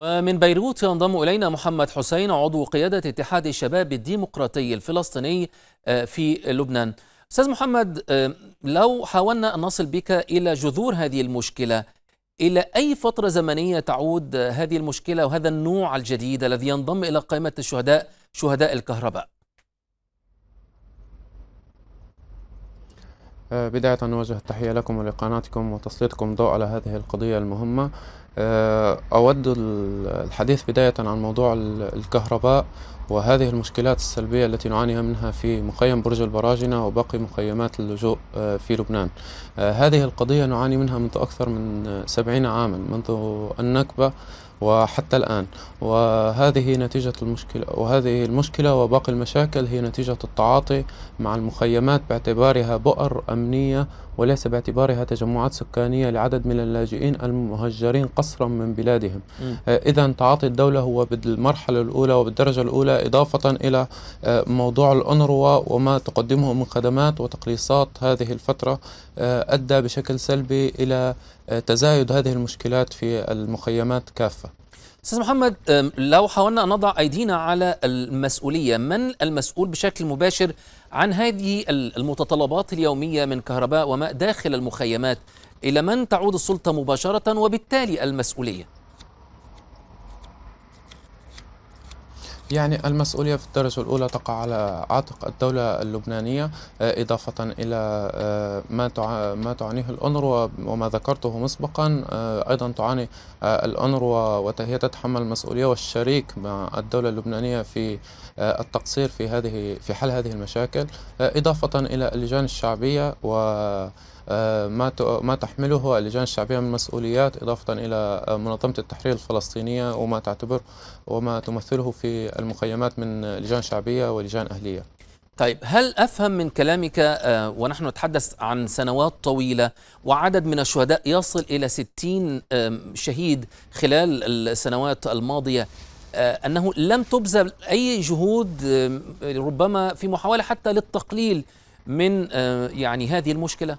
ومن بيروت ينضم إلينا محمد حسين عضو قيادة اتحاد الشباب الديمقراطي الفلسطيني آه، في لبنان أستاذ محمد آه، لو حاولنا أن نصل بك إلى جذور هذه المشكلة إلى أي فترة زمنية تعود هذه المشكلة وهذا النوع الجديد الذي ينضم إلى قائمة الشهداء شهداء الكهرباء آه، بداية نوجه التحية لكم ولقناتكم وتسليطكم ضوء على هذه القضية المهمة آه، أود الحديث بداية عن موضوع الكهرباء وهذه المشكلات السلبية التي نعانيها منها في مخيم برج البراجنة وباقي مخيمات اللجوء آه، في لبنان هذه القضية نعاني منها منذ أكثر من سبعين عاما منذ النكبة وحتى الآن وهذه نتيجة المشكلة وهذه المشكلة وباقي المشاكل هي نتيجة التعاطي مع المخيمات باعتبارها بؤر أمنية وليس باعتبارها تجمعات سكانية لعدد من اللاجئين المهجرين قسرا من بلادهم آه، إذا تعاطي الدولة هو بالمرحلة الأولى وبالدرجة الأولى إضافة إلى آه، موضوع الأنروا وما تقدمه من خدمات وتقليصات هذه الفترة آه، أدى بشكل سلبي إلى تزايد هذه المشكلات في المخيمات كافة استاذ محمد لو حاولنا ان نضع ايدينا على المسؤوليه من المسؤول بشكل مباشر عن هذه المتطلبات اليوميه من كهرباء وماء داخل المخيمات الى من تعود السلطه مباشره وبالتالي المسؤوليه يعني المسؤولية في الدرجة الأولى تقع على عاتق الدولة اللبنانية آه، إضافة إلى آه، ما ما تعانيه الأونروا وما ذكرته مسبقا آه، أيضا تعاني الأنروا وهي تتحمل المسؤولية والشريك مع الدولة اللبنانية في التقصير في هذه في حل هذه المشاكل إضافة إلى اللجان الشعبية و ما ما تحمله اللجان الشعبية من مسؤوليات إضافة إلى آه، منظمة التحرير الفلسطينية وما تعتبر وما تمثله في المخيمات من لجان شعبية ولجان أهلية طيب هل أفهم من كلامك آه، ونحن نتحدث عن سنوات طويلة وعدد من الشهداء يصل إلى 60 شهيد خلال السنوات الماضية آه، أنه لم تبذل أي جهود ربما في محاولة حتى للتقليل من يعني هذه المشكله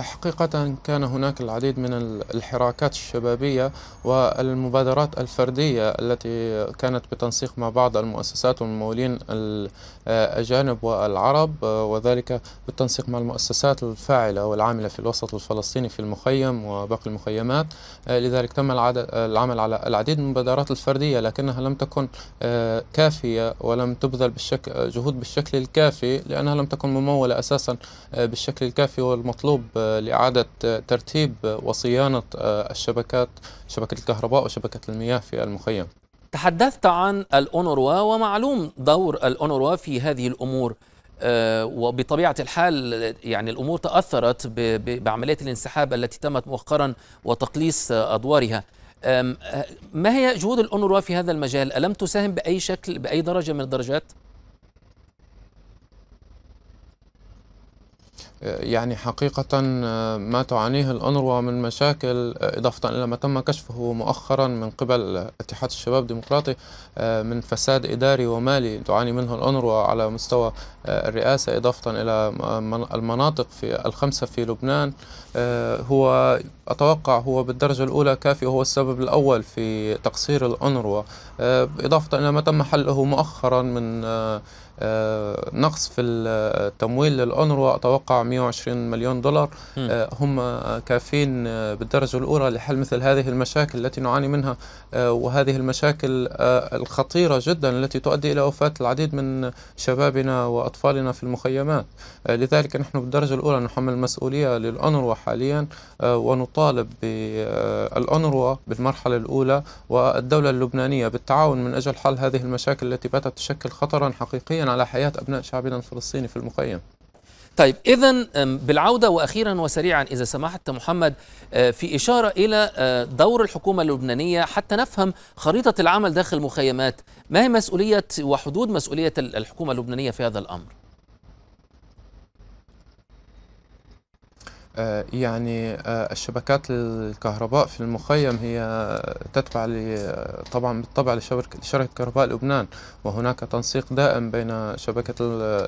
حقيقة كان هناك العديد من الحراكات الشبابية والمبادرات الفردية التي كانت بتنسيق مع بعض المؤسسات والممولين الأجانب والعرب وذلك بالتنسيق مع المؤسسات الفاعلة والعاملة في الوسط الفلسطيني في المخيم وباقي المخيمات لذلك تم العمل على العديد من المبادرات الفردية لكنها لم تكن آه، كافية ولم تبذل بالشكل جهود بالشكل الكافي لأنها لم تكن ممولة أساسا آه، بالشكل الكافي والمطلوب لإعادة ترتيب وصيانة آه، الشبكات شبكة الكهرباء وشبكة المياه في المخيم تحدثت عن الأونروا ومعلوم دور الأونروا في هذه الأمور آه، وبطبيعة الحال يعني الأمور تأثرت بعملية الانسحاب التي تمت مؤخرا وتقليص آه، أدوارها ما هي جهود الأونروا في هذا المجال؟ ألم تساهم بأي شكل بأي درجة من الدرجات؟ يعني حقيقة آه، ما تعانيه الأنروا من مشاكل آه، إضافة إلى ما تم كشفه مؤخرا من قبل اتحاد الشباب الديمقراطي آه، من فساد إداري ومالي تعاني منه الأنروا على مستوى الرئاسة إضافة إلى المناطق في الخمسة في لبنان هو أتوقع هو بالدرجة الأولى كافي وهو السبب الأول في تقصير الأنروا آه، إضافة إلى ما تم حله مؤخرا من آه، آه، نقص في التمويل للأنروا أتوقع 120 مليون دولار هم كافين بالدرجة الأولى لحل مثل هذه المشاكل التي نعاني منها وهذه المشاكل الخطيرة جدا التي تؤدي إلى وفاة العديد من شبابنا وأطفالنا في المخيمات لذلك نحن بالدرجة الأولى نحمل مسؤولية للأنروا حاليا ونطالب تطالب بالأنروا آه، بالمرحلة الأولى والدولة اللبنانية بالتعاون من أجل حل هذه المشاكل التي باتت تشكل خطرا حقيقيا على حياة أبناء شعبنا الفلسطيني في المخيم طيب اذا بالعوده واخيرا وسريعا اذا سمحت محمد آه، في اشاره الى آه، دور الحكومه اللبنانيه حتى نفهم خريطه العمل داخل المخيمات ما هي مسؤوليه وحدود مسؤوليه الحكومه اللبنانيه في هذا الامر آه، يعني آه، الشبكات الكهرباء في المخيم هي تتبع طبعا بالطبع لشركة كهرباء لبنان وهناك تنسيق دائم بين شبكة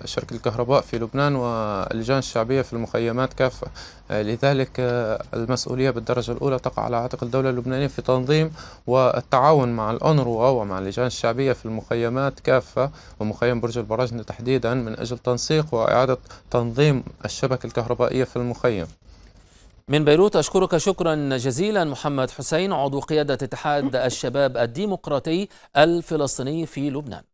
شركة الكهرباء في لبنان واللجان الشعبية في المخيمات كافة آه، لذلك المسؤولية بالدرجة الأولى تقع على عاتق الدولة اللبنانية في تنظيم والتعاون مع الأنروا ومع اللجان الشعبية في المخيمات كافة ومخيم برج البراجنة تحديدا من أجل تنسيق وإعادة تنظيم الشبكة الكهربائية في المخيم من بيروت أشكرك شكرا جزيلا محمد حسين عضو قيادة اتحاد الشباب الديمقراطي الفلسطيني في لبنان